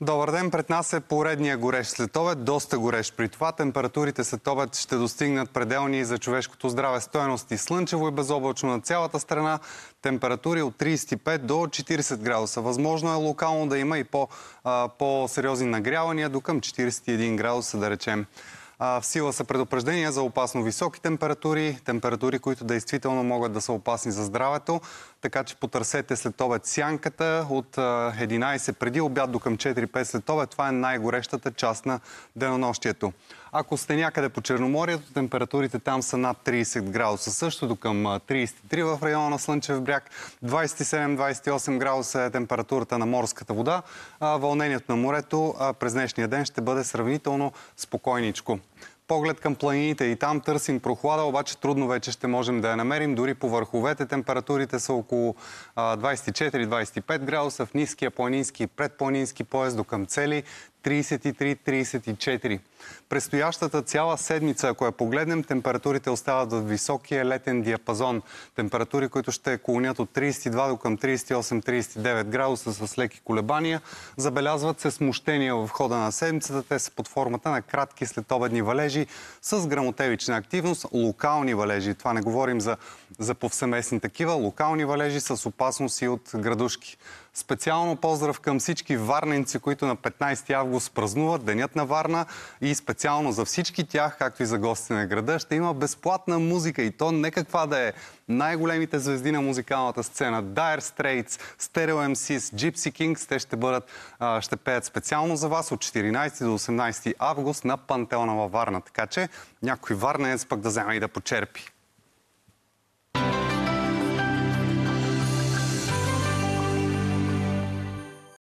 Добър ден, пред нас е поредния горещ следобед, доста горещ. При това температурите следобед ще достигнат пределни за човешкото здраве стоености. Слънчево и безоблачно на цялата страна, температури от 35 до 40 градуса. Възможно е локално да има и по-сериозни по нагрявания, до към 41 градуса да речем. В сила са предупреждения за опасно високи температури, температури, които действително могат да са опасни за здравето. Така че потърсете след обед сянката от 11 преди обяд до към 4-5 след обед. Това е най-горещата част на денонощието. Ако сте някъде по Черноморието, температурите там са над 30 градуса. Същото към 33 в района на Слънчев бряг. 27-28 градуса е температурата на морската вода. Вълнението на морето през днешния ден ще бъде сравнително спокойничко поглед към планините и там търсим прохлада, обаче трудно вече ще можем да я намерим. Дори по върховете температурите са около 24-25 градуса, в ниския планински и предпланински пояс до към цели 33-34. Предстоящата цяла седмица, ако я погледнем, температурите остават в високия летен диапазон. Температури, които ще клонят от 32 до към 38-39 градуса с леки колебания, забелязват се смущения в хода на седмицата. Те са под формата на кратки следобедни валежи с грамотевична активност, локални валежи. Това не говорим за, за повсеместни такива, локални валежи с опасност и от градушки. Специално поздрав към всички варненци, които на 15 август празнуват Денят на Варна и специално за всички тях, както и за гости на града, ще има безплатна музика и то не каква да е. Най-големите звезди на музикалната сцена Dire Straits, Stereo MCs, Gypsy Kings, те ще бъдат, ще пеят специално за вас от 14 до 18 август на Пантеона във Варна. Така че някой варненец пък да взема и да почерпи.